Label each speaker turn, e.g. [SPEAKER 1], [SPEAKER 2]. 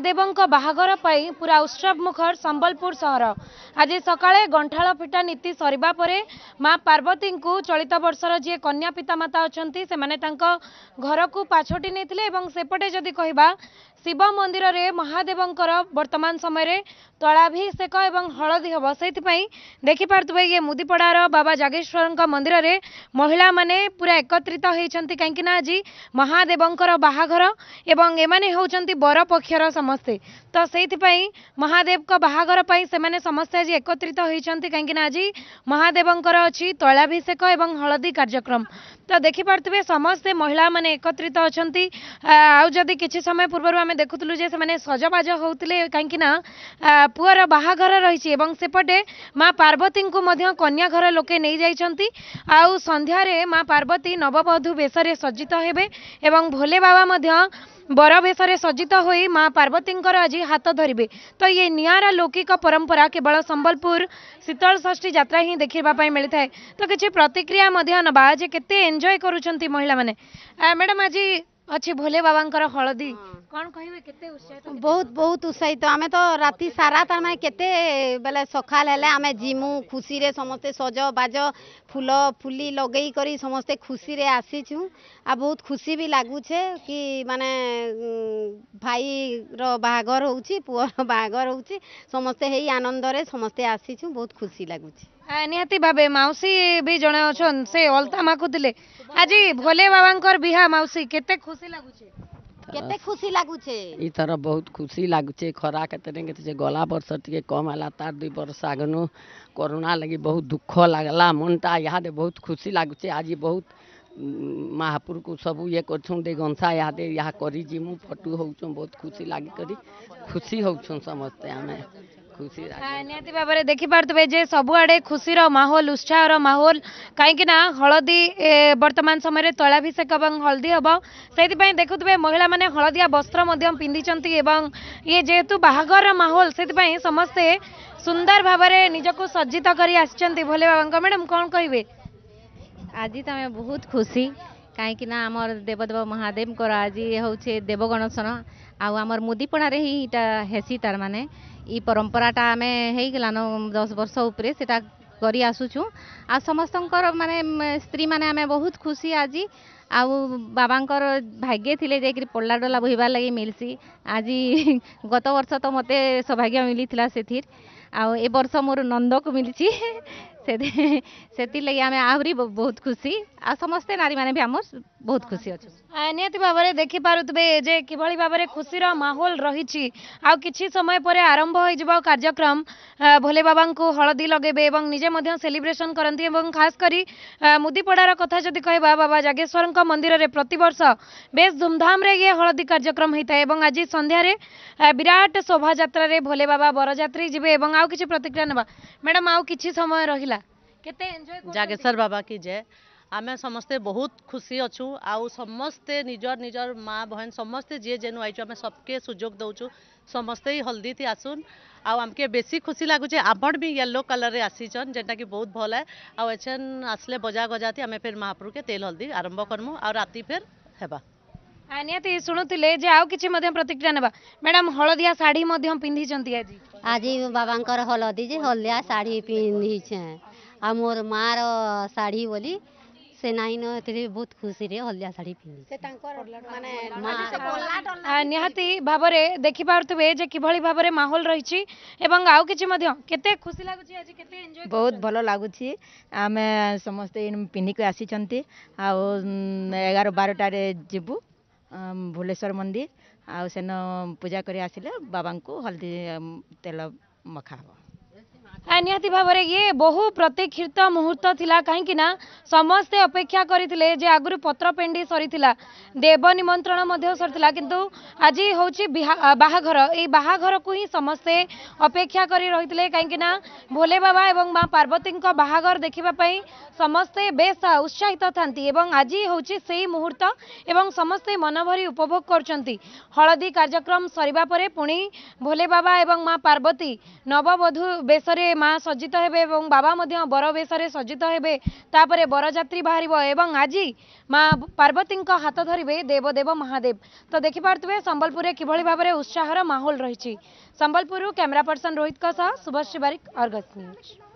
[SPEAKER 1] पाई पुरा पूरा मुखर सम्बलपुर सहर আজ সকালে গণ্ঠাল পিঠা নীতি সরিবা পরে মা পার্বতী চলিত বর্ষর যে কন্যা পিতামাতা অনেক সে ঘরক পাছটি নিয়ে এবং সেপটে যদি কহবা শিব মন্দিরের মহাদেবঙ্কর বর্তমান সময়ের তলাভিষেক এবং হলদী হব সেইপাই দেখিপারে ইয়ে মুদিপড়ার বাবা জাগেশ্বর মন্দিরের মহিলা মানে পুরা একত্রিত হয়েছেন কিনা আজ মহাদেবঙ্কর বাহাঘর এবং এমানে হচ্ছেন বরপক্ষর সমস্তে তো সেইপাই মহাদেবক বাহাঘর পাই সে সমস্তে আজ একত্রিত হয়েছেন কিনা আজ মহাদেবঙ্কর অছি তৈলাভিষেক এবং হলদী কার্যক্রম তো দেখিপারে সমস্তে মহিলা মানে একত্রিত অনেক আদি কিছু সময় পূর্ব আমি দেখুলু যে সে সজবাজ হোলে কিনা পুয়ার বাহাঘর রয়েছে এবং সেপটে মা পার্বতী কন্যা ঘর লোকে নিয়ে যাই আন্ধ্যার মা পার্বতী নববধূ বেশে সজ্জিত হবে এবং ভোলে বাবা ବରବେଶରେ ସଜ୍ଜିତ ହୋଇ ମା ପାର୍ବତୀଙ୍କର ଆଜି ହାତ ଧରିବେ ତ ଏ ନିଆରା ଲୌକିକ ପରମ୍ପରା କେବଳ ସମ୍ବଲପୁର ଶୀତଳ ଷଷ୍ଠୀ ଯାତ୍ରା ହିଁ ଦେଖିବା ପାଇଁ ମିଳିଥାଏ ତ କିଛି ପ୍ରତିକ୍ରିୟା ମଧ୍ୟ ନେବା ଯେ କେତେ ଏନ୍ଜୟ କରୁଛନ୍ତି ମହିଳାମାନେ ମ୍ୟାଡ଼ାମ୍ ଆଜି ଅଛି ଭୋଲେ ବାବାଙ୍କର ହଳଦୀ କ'ଣ କହିବେ କେତେ ଉତ୍ସାହିତ ବହୁତ ବହୁତ ଉତ୍ସାହିତ ଆମେ ତ ରାତି ସାରା ତାର ମାନେ କେତେ ବେଲେ ସକାଳ ହେଲେ ଆମେ ଜିମୁ ଖୁସିରେ ସମସ୍ତେ ସଜ ବାଜ ଫୁଲ ଫୁଲି ଲଗେଇ କରି ସମସ୍ତେ ଖୁସିରେ ଆସିଛୁ ଆଉ ବହୁତ ଖୁସି ବି ଲାଗୁଛେ କି ମାନେ ଭାଇର ବାହାଘର ହେଉଛି ପୁଅର ବାହାଘର ହେଉଛି ସମସ୍ତେ ହେଇ ଆନନ୍ଦରେ ସମସ୍ତେ ଆସିଛୁ ବହୁତ ଖୁସି ଲାଗୁଛି निहाती भाबे माउसी भी जणे से ओलता माखुतिले आज भोले बाबांकर बिहा माउसी केते खुशी बहुत खुशी लगुचे खरा केतने गला बर्ष टिके कम आला तार दु बर्ष आगन करोना लगे बहुत दुख लगला मन मनटा याद बहुत खुशी लगुचे आज बहुत महापुर को सब ये कर गंसा याद यहाँ करी हो बहुत खुशी लागी खुशी हो समस्ते आमे खुशी भाव में देखिपे सबुआ खुशी माहौल उत्साह माहौल हलदी बर्तमान समय तैलाभिषेक हलदी हम से देखु महिला मैंने हलदिया वस्त्र पिंधिं बाहर माहौल से समस्ते सुंदर भाव में निजक सज्जित कर भोले बाबा मैडम कौन कहे आज तमें बहुत खुशी कहीं आम देवदेव महादेव आज हूँ देवगणसन ଆଉ ଆମର ମୁଦିପଡ଼ାରେ ହିଁ ଇଟା ହେସି ତାର୍ ମାନେ ଇ ପରମ୍ପରାଟା ଆମେ ହେଇଗଲାନ ଦଶ ବର୍ଷ ଉପରେ ସେଟା କରି ଆସୁଛୁ ଆଉ ସମସ୍ତଙ୍କର ମାନେ ସ୍ତ୍ରୀମାନେ ଆମେ ବହୁତ ଖୁସି ଆଜି ଆଉ ବାବାଙ୍କର ଭାଗ୍ୟ ଥିଲେ ଯାଇକିରି ପଲ୍ଲା ଡଲା ବହିବାର୍ ଲାଗି ମିଲ୍ସି ଆଜି ଗତ ବର୍ଷ ତ ମୋତେ ସୌଭାଗ୍ୟ ମିଳିଥିଲା ସେଥିର ଆଉ ଏ ବର୍ଷ ମୋର ନନ୍ଦକୁ ମିଳିଛି ସେଥିର୍ଲାଗି ଆମେ ଆହୁରି ବହୁତ ଖୁସି ଆଉ ସମସ୍ତେ ନାରୀମାନେ ବି ଆମ ବହୁତ ଖୁସି ଅଛୁ ନିହାତି ଭାବରେ ଦେଖିପାରୁଥିବେ ଯେ କିଭଳି ଭାବରେ ଖୁସିର ମାହୋଲ ରହିଛି ଆଉ କିଛି ସମୟ ପରେ ଆରମ୍ଭ ହୋଇଯିବ କାର୍ଯ୍ୟକ୍ରମ ଭୋଲେ ବାବାଙ୍କୁ ହଳଦୀ ଲଗେଇବେ ଏବଂ ନିଜେ ମଧ୍ୟ ସେଲିବ୍ରେସନ୍ କରନ୍ତି ଏବଂ ଖାସ କରି ମୁଦିପଡ଼ାର କଥା ଯଦି କହିବା ବାବା ଜାଗେଶ୍ୱରଙ୍କ ମନ୍ଦିରରେ ପ୍ରତିବର୍ଷ ବେଶ ଧୁମଧାମରେ ଇଏ ହଳଦୀ କାର୍ଯ୍ୟକ୍ରମ ହୋଇଥାଏ ଏବଂ ଆଜି ସନ୍ଧ୍ୟାରେ ବିରାଟ ଶୋଭାଯାତ୍ରାରେ ଭୋଲେ ବାବା ବରଯାତ୍ରୀ ଯିବେ ଏବଂ ଆଉ କିଛି ପ୍ରତିକ୍ରିୟା ନେବା ମ୍ୟାଡ଼ାମ୍ ଆଉ କିଛି ସମୟ ରହିଲା କେତେ ଏନ୍ଜୟ ଜାଗେଶ୍ୱର ବାବା କି ଜୟ ଆମେ ସମସ୍ତେ ବହୁତ ଖୁସି ଅଛୁ ଆଉ ସମସ୍ତେ ନିଜର ନିଜର ମା' ବହେନ ସମସ୍ତେ ଯିଏ ଯେନୁ ଆଇଛୁ ଆମେ ସବକେ ସୁଯୋଗ ଦଉଛୁ ସମସ୍ତେ ହଲ୍ଦିଥି ଆସୁନ୍ ଆଉ ଆମକେ ବେଶୀ ଖୁସି ଲାଗୁଛେ ଆପଣ ବି ୟେଲୋ କଲର୍ରେ ଆସିଛନ୍ ଯେନ୍ଟାକି ବହୁତ ଭଲ ହେ ଆଉ ଏଛନ୍ ଆସିଲେ ବଜା ଗଜାଥି ଆମେ ଫେର୍ ମହାପ୍ରଭୁକେ ତେଲ ହଲ୍ଦି ଆରମ୍ଭ କରମୁ ଆଉ ରାତି ଫେର୍ ହେବା ନିହାତି ଶୁଣୁଥିଲେ ଯେ ଆଉ କିଛି ମଧ୍ୟ ପ୍ରତିକ୍ରିୟା ନେବା ମ୍ୟାଡ଼ାମ୍ ହଳଦିଆ ଶାଢ଼ୀ ମଧ୍ୟ ପିନ୍ଧିଛନ୍ତି ଆଜି ଆଜି ବାବାଙ୍କର ହଳଦୀ ଯେ ହଳଦିଆ ଶାଢ଼ୀ ପିନ୍ଧିଛେଁ ଆଉ ମୋର ମାଆର ଶାଢ଼ୀ ବୋଲି ସେ ନାଇଁନ ଏଥିରେ ବହୁତ ଖୁସିରେ ହଳଦିଆ ଶାଢ଼ୀ ପିନ୍ଧି ନିହାତି ଭାବରେ ଦେଖିପାରୁଥିବେ ଯେ କିଭଳି ଭାବରେ ମାହୋଲ ରହିଛି ଏବଂ ଆଉ କିଛି ମଧ୍ୟ କେତେ ଖୁସି ଲାଗୁଛି ଆଜି କେତେ ବହୁତ ଭଲ ଲାଗୁଛି ଆମେ ସମସ୍ତେ ପିନ୍ଧିକି ଆସିଛନ୍ତି ଆଉ ଏଗାର ବାରଟାରେ ଯିବୁ ଭୁବନେଶ୍ୱର ମନ୍ଦିର ଆଉ ସେନ ପୂଜା କରି ଆସିଲେ ବାବାଙ୍କୁ ହଳଦୀ ତେଲ ମଖା ହେବ निहाती भाव में ये बहु प्रतीक्षित मुहूर्त थिला काही ना समस्ते अपेक्षा करते आगु पत्र पेंडी सरी देव निमंत्रण सरी किंतु आज हूँ बाहाघर ये बाहाघर को ही समस्ते अपेक्षा कर रही है कहीं भोले बाबा और माँ पार्वती बाहाघर देखापी समस्ते बे उत्साहित था आज हूँ से ही मुहूर्त समस्ते मनभरी उपभोग कर हलदी कार्यक्रम सर पुणी भोले बाबा और माँ पार्वती नववधू बेस মা সজ্জিত হবে এবং বাবা মধ্যে বর বেশে সজ্জিত হবে তাপরে বরযাত্রী বাহার এবং আজি মা পার্বতী হাত ধরবে দেবদেব মহাদেব তো দেখি দেখিপারে সম্বলপুরে কিভাবে ভাবে উৎসাহর মাহোল রয়েছে Sambalpur camera person Rohit Subhashree Barik Argus news